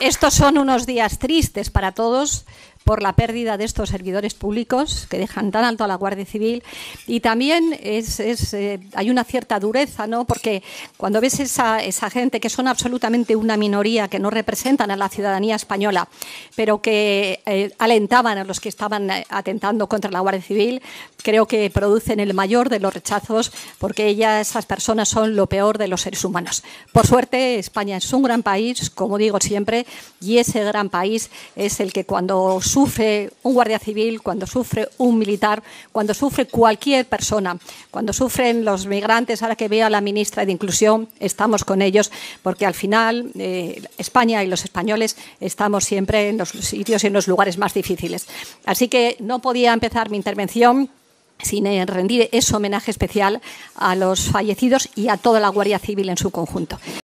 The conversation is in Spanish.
estos son unos días tristes para todos, por la pérdida de estos servidores públicos que dejan tan alto a la Guardia Civil. Y también es, eh, hay una cierta dureza, ¿no? porque cuando ves esa, esa gente que son absolutamente una minoría, que no representan a la ciudadanía española, pero que eh, alentaban a los que estaban eh, atentando contra la Guardia Civil, creo que producen el mayor de los rechazos, porque ellas, esas personas son lo peor de los seres humanos. Por suerte, España es un gran país, como digo siempre, y ese gran país es el que cuando sufre un guardia civil, cuando sufre un militar, cuando sufre cualquier persona, cuando sufren los migrantes, ahora que veo a la ministra de Inclusión, estamos con ellos, porque al final eh, España y los españoles estamos siempre en los sitios y en los lugares más difíciles. Así que no podía empezar mi intervención sin rendir ese homenaje especial a los fallecidos y a toda la Guardia Civil en su conjunto.